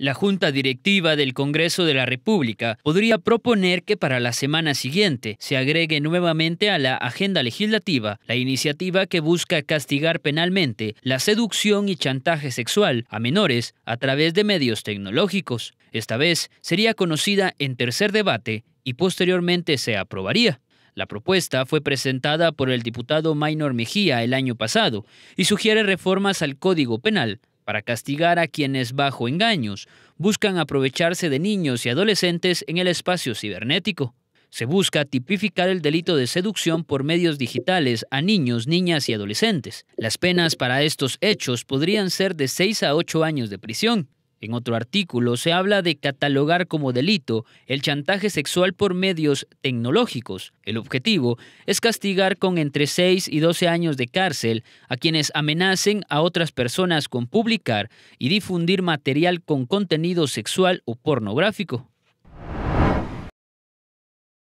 La Junta Directiva del Congreso de la República podría proponer que para la semana siguiente se agregue nuevamente a la agenda legislativa la iniciativa que busca castigar penalmente la seducción y chantaje sexual a menores a través de medios tecnológicos. Esta vez sería conocida en tercer debate y posteriormente se aprobaría. La propuesta fue presentada por el diputado Maynor Mejía el año pasado y sugiere reformas al Código Penal para castigar a quienes bajo engaños buscan aprovecharse de niños y adolescentes en el espacio cibernético. Se busca tipificar el delito de seducción por medios digitales a niños, niñas y adolescentes. Las penas para estos hechos podrían ser de 6 a 8 años de prisión. En otro artículo se habla de catalogar como delito el chantaje sexual por medios tecnológicos. El objetivo es castigar con entre 6 y 12 años de cárcel a quienes amenacen a otras personas con publicar y difundir material con contenido sexual o pornográfico.